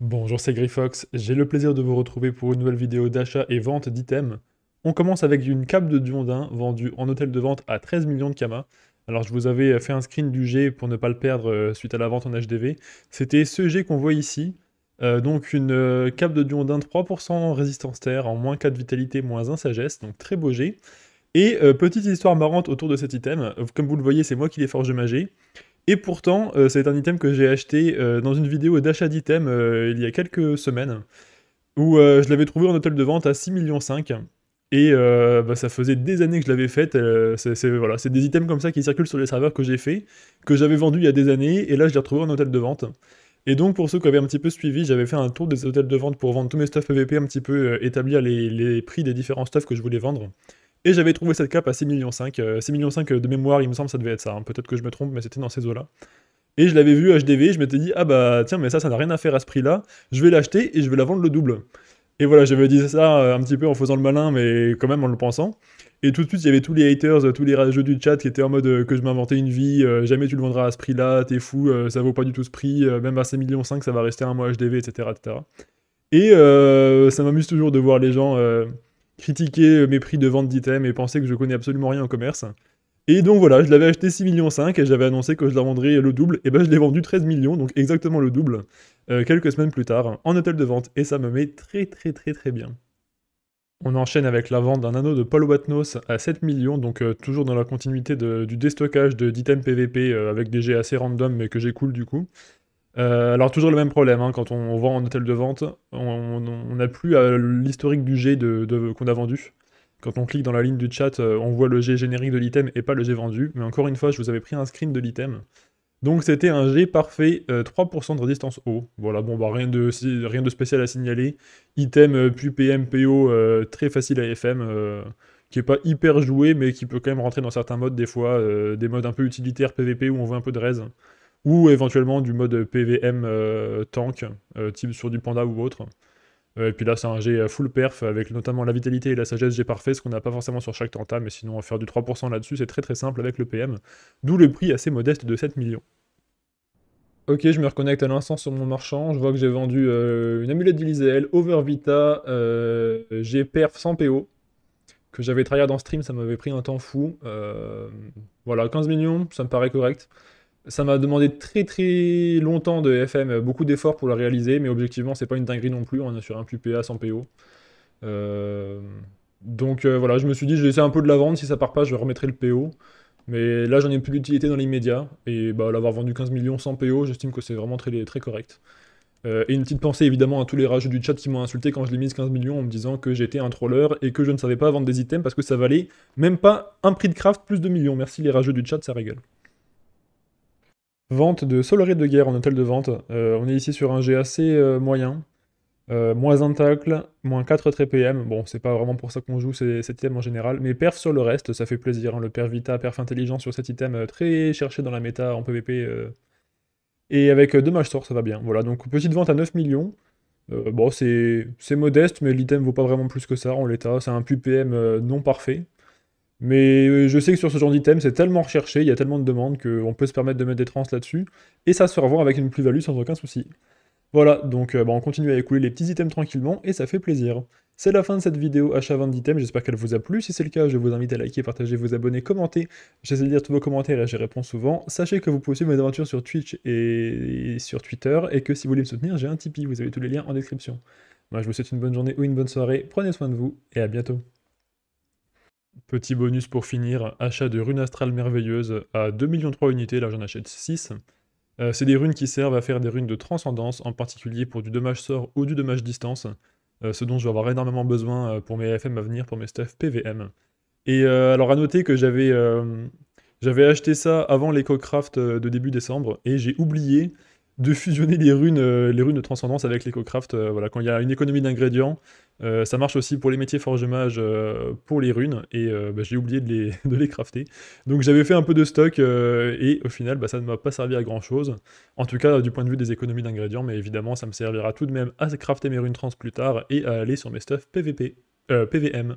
Bonjour, c'est Grifox. J'ai le plaisir de vous retrouver pour une nouvelle vidéo d'achat et vente d'items. On commence avec une cape de Diondin vendue en hôtel de vente à 13 millions de Kama. Alors je vous avais fait un screen du G pour ne pas le perdre euh, suite à la vente en HDV. C'était ce G qu'on voit ici. Euh, donc une euh, cape de Diondin de 3% résistance terre, en moins 4 vitalité, moins 1 sagesse, donc très beau G. Et petite histoire marrante autour de cet item, comme vous le voyez c'est moi qui l'ai forge magé. Et pourtant, euh, c'est un item que j'ai acheté euh, dans une vidéo d'achat d'items euh, il y a quelques semaines, où je l'avais trouvé en hôtel de vente à 6,5 millions. Et bah, ça faisait des années que je l'avais fait, c'est des items comme ça qui circulent sur les serveurs que j'ai fait, que j'avais vendu il y a des années, et là je l'ai retrouvé en hôtel de vente. Et donc pour ceux qui avaient un petit peu suivi, j'avais fait un tour des hôtels de vente pour vendre tous mes stuff PVP, un petit peu établir les, les prix des différents stuffs que je voulais vendre. Et j'avais trouvé cette cape à 6,5 millions. 5, 6 euh, millions 5 euh, de mémoire, il me semble, ça devait être ça. Hein. Peut-être que je me trompe, mais c'était dans ces eaux-là. Et je l'avais vu HDV, je m'étais dit, ah bah tiens, mais ça, ça n'a rien à faire à ce prix-là. Je vais l'acheter et je vais la vendre le double. Et voilà, j'avais dit ça euh, un petit peu en faisant le malin, mais quand même en le pensant. Et tout de suite, il y avait tous les haters, tous les rageux du chat qui étaient en mode que je m'inventais une vie, jamais tu le vendras à ce prix-là, t'es fou, ça vaut pas du tout ce prix, même à 6,5 millions ça va rester un mois HDV, etc. etc. Et ça m'amuse toujours de voir les gens critiquer euh, mes prix de vente d'items et penser que je connais absolument rien au commerce. Et donc voilà, je l'avais acheté 6 millions et j'avais annoncé que je la vendrais le double. Et ben je l'ai vendu 13 millions, donc exactement le double, euh, quelques semaines plus tard, en hôtel de vente. Et ça me met très très très très bien. On enchaîne avec la vente d'un anneau de Paul Watnos à 7 millions, donc euh, toujours dans la continuité du déstockage d'items PVP avec des jets assez random mais que j'ai cool du coup. Euh, alors toujours le même problème, hein. quand on vend en hôtel de vente, on n'a plus euh, l'historique du G qu'on a vendu. Quand on clique dans la ligne du chat, euh, on voit le G générique de l'item et pas le G vendu. Mais encore une fois, je vous avais pris un screen de l'item. Donc c'était un G parfait, 3% de résistance haut. Voilà, bon bah rien de, rien de spécial à signaler. Item puis PMPO très facile à FM qui est pas hyper joué, mais qui peut quand même rentrer dans certains modes des fois, des modes un peu utilitaires PVP où on veut un peu de raise ou éventuellement du mode PVM euh, tank, euh, type sur du panda ou autre. Euh, et puis là, c'est un G full perf, avec notamment la vitalité et la sagesse G parfait, ce qu'on n'a pas forcément sur chaque tenta, mais sinon, faire du 3% là-dessus, c'est très très simple avec le PM, d'où le prix assez modeste de 7 millions. Ok, je me reconnecte à l'instant sur mon marchand, je vois que j'ai vendu une amulette Over Overvita, G perf sans PO, que j'avais tryhard dans stream, ça m'avait pris un temps fou. voilà, 15 millions, ça me paraît correct. Ça m'a demandé très très longtemps de FM, beaucoup d'efforts pour la réaliser, mais objectivement, c'est pas une dinguerie non plus. On est sur un PA sans PO. Donc euh, voilà, je me suis dit, je vais essayer un peu de la vendre, Si ça part pas, je remettrai le PO. Mais là, j'en ai plus d'utilité dans l'immédiat. Et bah, l'avoir vendu 15 millions sans PO, j'estime que c'est vraiment très, très correct. Euh, et une petite pensée évidemment à tous les rageux du chat qui m'ont insulté quand je l'ai mise 15 millions en me disant que j'étais un troller et que je ne savais pas vendre des items parce que ça valait même pas un prix de craft plus de millions. Merci les rageux du chat, ça rigole. Vente de Solerite de guerre en hôtel de vente. Euh, on est ici sur un GAC assez euh, moyen. Euh, moins un tacle, moins 4 PM, Bon, c'est pas vraiment pour ça qu'on joue cet item en général. Mais perf sur le reste, ça fait plaisir. Hein. le perf vita, perf intelligent sur cet item très cherché dans la méta en PvP. Et avec deux match sort, ça va bien. Voilà, donc petite vente à 9 millions. bon, c'est modeste, mais l'item vaut pas vraiment plus que ça en l'état. C'est un PPM non parfait. Mais euh, je sais que sur ce genre d'item, c'est tellement recherché, il y a tellement de demandes qu'on peut se permettre de mettre des trans là-dessus, et ça se revend avec une plus-value sans aucun souci. Voilà, donc euh, bah, on continue à écouler les petits items tranquillement, et ça fait plaisir. C'est la fin de cette vidéo achat 20 d'items, j'espère qu'elle vous a plu, si c'est le cas, je vous invite à liker, partager, vous abonner, commenter, j'essaie de lire tous vos commentaires et j'y réponds souvent. Sachez que vous pouvez suivre mes aventures sur Twitch et... sur Twitter, et que si vous voulez me soutenir, j'ai un Tipeee, vous avez tous les liens en description. Moi, je vous souhaite une bonne journée ou une bonne soirée, prenez soin de vous, et à bientôt. Petit bonus pour finir, achat de runes astrales merveilleuses à 2,3 millions trois unités, là j'en achète 6. Euh, c'est des runes qui servent à faire des runes de transcendance, en particulier pour du dommage sort ou du dommage distance, euh, ce dont je vais avoir énormément besoin euh, pour mes FM à venir, pour mes stuff PVM. Et alors à noter que j'avais acheté ça avant l'EcoCraft de début décembre, et j'ai oublié de fusionner les runes, les runes de transcendance avec l'EcoCraft. voilà, quand il y a une économie d'ingrédients, euh, ça marche aussi pour les métiers forge mage, euh, pour les runes, et euh, bah, j'ai oublié de les, crafter. Donc j'avais fait un peu de stock, et au final, bah, ça ne m'a pas servi à grand chose. En tout cas, du point de vue des économies d'ingrédients, mais évidemment, ça me servira tout de même à crafter mes runes trans plus tard et à aller sur mes stuff PVP, PVM.